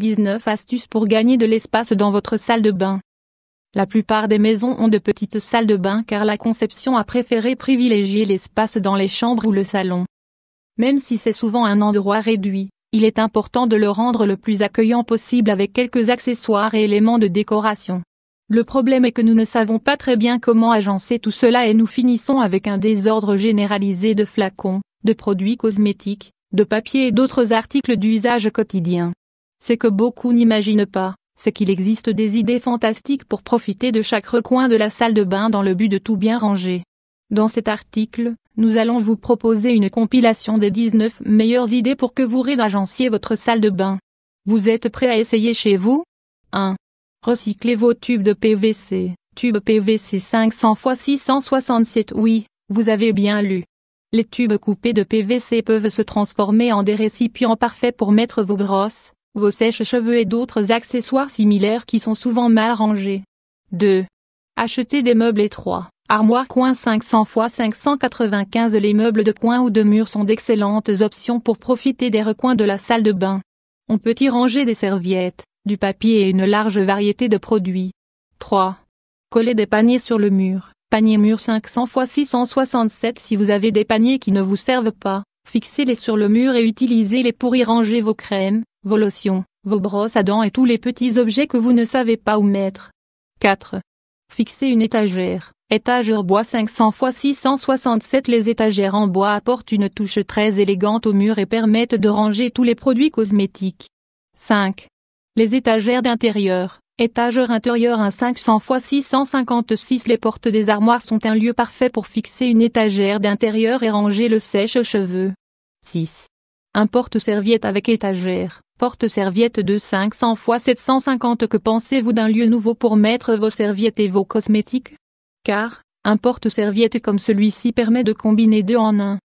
19 astuces pour gagner de l'espace dans votre salle de bain. La plupart des maisons ont de petites salles de bain car la conception a préféré privilégier l'espace dans les chambres ou le salon. Même si c'est souvent un endroit réduit, il est important de le rendre le plus accueillant possible avec quelques accessoires et éléments de décoration. Le problème est que nous ne savons pas très bien comment agencer tout cela et nous finissons avec un désordre généralisé de flacons, de produits cosmétiques, de papier et d'autres articles d'usage quotidien. Ce que beaucoup n'imaginent pas, c'est qu'il existe des idées fantastiques pour profiter de chaque recoin de la salle de bain dans le but de tout bien ranger. Dans cet article, nous allons vous proposer une compilation des 19 meilleures idées pour que vous réagenciez votre salle de bain. Vous êtes prêt à essayer chez vous 1. Recyclez vos tubes de PVC. Tubes PVC 500 x 667 Oui, vous avez bien lu. Les tubes coupés de PVC peuvent se transformer en des récipients parfaits pour mettre vos brosses, vos sèches-cheveux et d'autres accessoires similaires qui sont souvent mal rangés. 2. Achetez des meubles étroits. Armoire coin 500 x 595 Les meubles de coin ou de mur sont d'excellentes options pour profiter des recoins de la salle de bain. On peut y ranger des serviettes, du papier et une large variété de produits. 3. Collez des paniers sur le mur. Panier mur 500 x 667 Si vous avez des paniers qui ne vous servent pas, fixez-les sur le mur et utilisez-les pour y ranger vos crèmes, vos lotions, vos brosses à dents et tous les petits objets que vous ne savez pas où mettre. 4. Fixez une étagère. Étagère bois 500 x 667 Les étagères en bois apportent une touche très élégante au mur et permettent de ranger tous les produits cosmétiques. 5. Les étagères d'intérieur. Étagère intérieur 1 500 x 656 Les portes des armoires sont un lieu parfait pour fixer une étagère d'intérieur et ranger le sèche-cheveux. 6. Un porte-serviette avec étagère porte serviette de 500 x 750 Que pensez-vous d'un lieu nouveau pour mettre vos serviettes et vos cosmétiques Car, un porte-serviette comme celui-ci permet de combiner deux en un.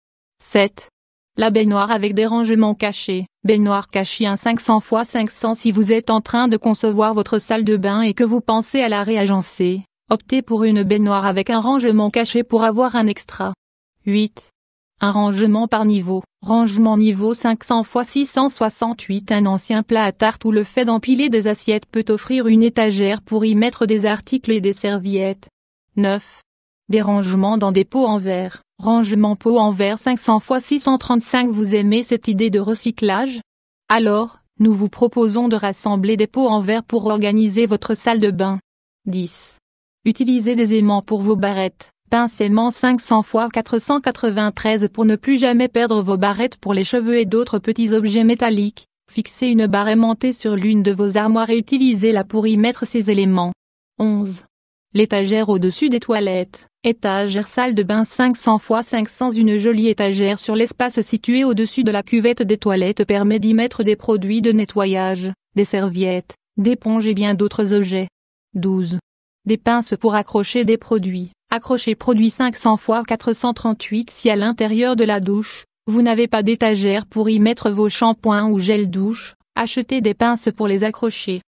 7. La baignoire avec des rangements cachés. Baignoire cachée un 500 x 500 Si vous êtes en train de concevoir votre salle de bain et que vous pensez à la réagencer, optez pour une baignoire avec un rangement caché pour avoir un extra. 8. Un rangement par niveau. Rangement niveau 500 x 668 Un ancien plat à tarte où le fait d'empiler des assiettes peut offrir une étagère pour y mettre des articles et des serviettes. 9. Des rangements dans des pots en verre. Rangement pots en verre 500 x 635 Vous aimez cette idée de recyclage Alors, nous vous proposons de rassembler des pots en verre pour organiser votre salle de bain. 10. Utilisez des aimants pour vos barrettes. Pince-aimant 500 fois 493 pour ne plus jamais perdre vos barrettes pour les cheveux et d'autres petits objets métalliques, fixez une barre montée sur l'une de vos armoires et utilisez-la pour y mettre ces éléments. 11. L'étagère au-dessus des toilettes, étagère salle de bain 500 x 500 Une jolie étagère sur l'espace situé au-dessus de la cuvette des toilettes permet d'y mettre des produits de nettoyage, des serviettes, d'éponges et bien d'autres objets. 12. Des pinces pour accrocher des produits accroché produit 500 x 438 si à l'intérieur de la douche, vous n'avez pas d'étagère pour y mettre vos shampoings ou gel douche, achetez des pinces pour les accrocher.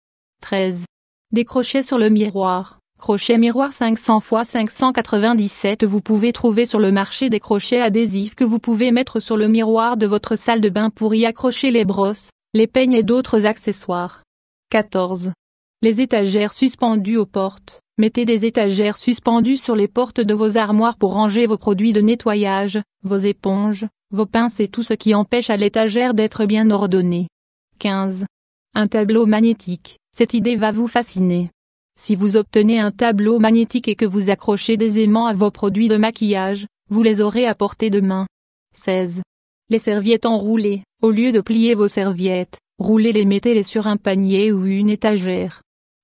13. Des crochets sur le miroir. Crochet miroir 500 x 597 Vous pouvez trouver sur le marché des crochets adhésifs que vous pouvez mettre sur le miroir de votre salle de bain pour y accrocher les brosses, les peignes et d'autres accessoires. 14. Les étagères suspendues aux portes. Mettez des étagères suspendues sur les portes de vos armoires pour ranger vos produits de nettoyage, vos éponges, vos pinces et tout ce qui empêche à l'étagère d'être bien ordonnée. 15. Un tableau magnétique. Cette idée va vous fasciner. Si vous obtenez un tableau magnétique et que vous accrochez des aimants à vos produits de maquillage, vous les aurez à portée de main. 16. Les serviettes enroulées. Au lieu de plier vos serviettes, roulez-les mettez-les sur un panier ou une étagère.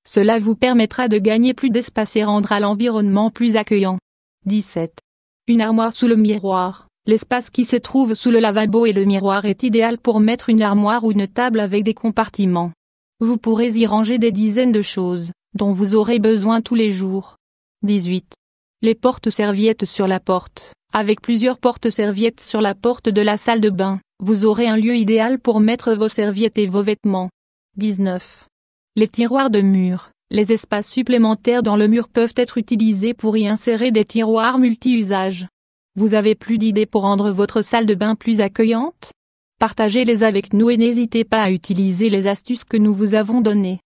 Cela vous permettra de gagner plus d'espace et rendra l'environnement plus accueillant. 17. Une armoire sous le miroir. L'espace qui se trouve sous le lavabo et le miroir est idéal pour mettre une armoire ou une table avec des compartiments. Vous pourrez y ranger des dizaines de choses, dont vous aurez besoin tous les jours. 18. Les portes-serviettes sur la porte. Avec plusieurs portes-serviettes sur la porte de la salle de bain, vous aurez un lieu idéal pour mettre vos serviettes et vos vêtements. 19 les tiroirs de mur. Les espaces supplémentaires dans le mur peuvent être utilisés pour y insérer des tiroirs multi-usages. Vous avez plus d'idées pour rendre votre salle de bain plus accueillante Partagez-les avec nous et n'hésitez pas à utiliser les astuces que nous vous avons données.